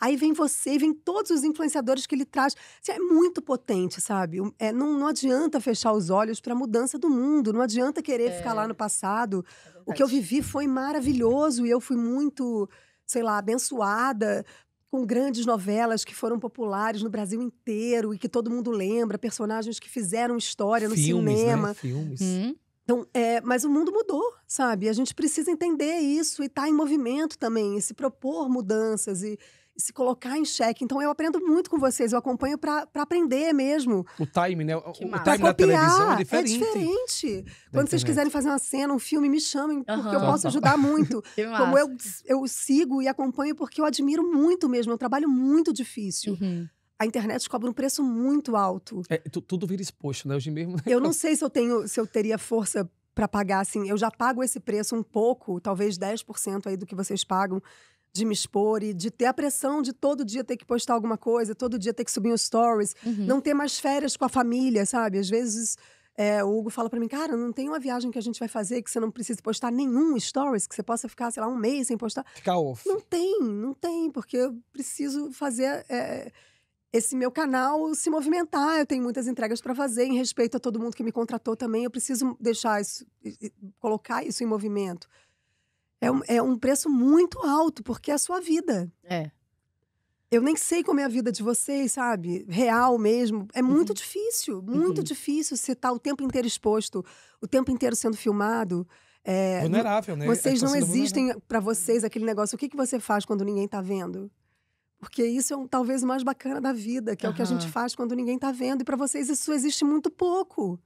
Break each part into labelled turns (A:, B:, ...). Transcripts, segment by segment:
A: Aí vem você, vem todos os influenciadores que ele traz. você é muito potente, sabe? É, não, não adianta fechar os olhos para a mudança do mundo, não adianta querer é. ficar lá é. no passado. É o que eu vivi foi maravilhoso e eu fui muito, sei lá, abençoada com grandes novelas que foram populares no Brasil inteiro e que todo mundo lembra, personagens que fizeram história Filmes, no né? cinema. Né? Filmes. Hum. Então, é, mas o mundo mudou, sabe? A gente precisa entender isso e estar tá em movimento também, e se propor mudanças e, se colocar em xeque. Então eu aprendo muito com vocês, eu acompanho para aprender mesmo. O time, né? o, o time da televisão é diferente. É diferente. Quando vocês quiserem fazer uma cena, um filme, me chamem, porque eu posso ajudar muito. Como eu, eu sigo e acompanho, porque eu admiro muito mesmo. É um trabalho muito difícil. Uhum a internet cobra um preço muito alto. É, tu, tudo vira exposto, né? Hoje mesmo. Né? Eu não sei se eu tenho, se eu teria força para pagar assim. Eu já pago esse preço um pouco, talvez 10% aí do que vocês pagam de me expor e de ter a pressão de todo dia ter que postar alguma coisa, todo dia ter que subir os stories, uhum. não ter mais férias com a família, sabe? Às vezes é, o Hugo fala para mim, cara, não tem uma viagem que a gente vai fazer que você não precise postar nenhum stories, que você possa ficar, sei lá, um mês sem postar. Ficar off. Não tem, não tem, porque eu preciso fazer é, esse meu canal se movimentar. Eu tenho muitas entregas para fazer, em respeito a todo mundo que me contratou também, eu preciso deixar isso, colocar isso em movimento. É um, é um preço muito alto, porque é a sua vida. É. Eu nem sei como é a vida de vocês, sabe? Real mesmo. É muito uhum. difícil, uhum. muito uhum. difícil você estar tá o tempo inteiro exposto, o tempo inteiro sendo filmado. É, vulnerável, né? Vocês não existem para vocês aquele negócio. O que, que você faz quando ninguém tá vendo? Porque isso é um, talvez o mais bacana da vida, que uhum. é o que a gente faz quando ninguém tá vendo. E para vocês isso existe muito pouco.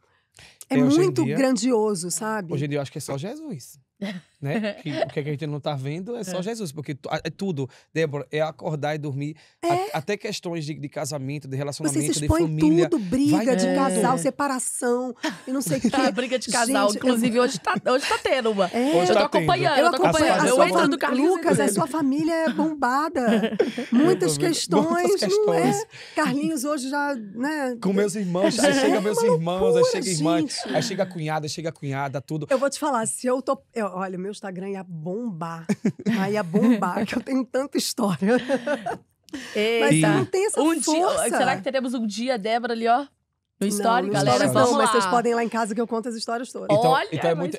A: É, é muito dia, grandioso, é. sabe? Hoje em dia eu acho que é só Jesus. né? Que, o é que a gente não está vendo é só é. Jesus, porque é tudo. Débora, é acordar e dormir. É. A, até questões de, de, casamento, de relacionamento, de família. tudo, briga de casal, é. separação e não sei o que. briga de casal, gente, inclusive eu... hoje, está hoje tá tendo uma. É. Hoje eu tá acompanhando, eu, estou tô acompanhando. Eu entro no Carlinhos Lucas, a sua família é bombada. Muitas questões, Muitas é? questões. Carlinhos hoje já, né? Com meus irmãos, aí chega meus irmãos, aí chega irmã, aí chega a cunhada, chega a cunhada, tudo. Eu vou te falar, se eu tô... olha, meu Instagram ia bombar. Mas ia bombar, que eu tenho tanta história. mas não tem essa um força. Dia, será que teremos um dia, Débora, ali, ó? No story, não, no galera, story, não, mas vocês podem ir lá em casa que eu conto as histórias todas. Então, Olha! Então é muito...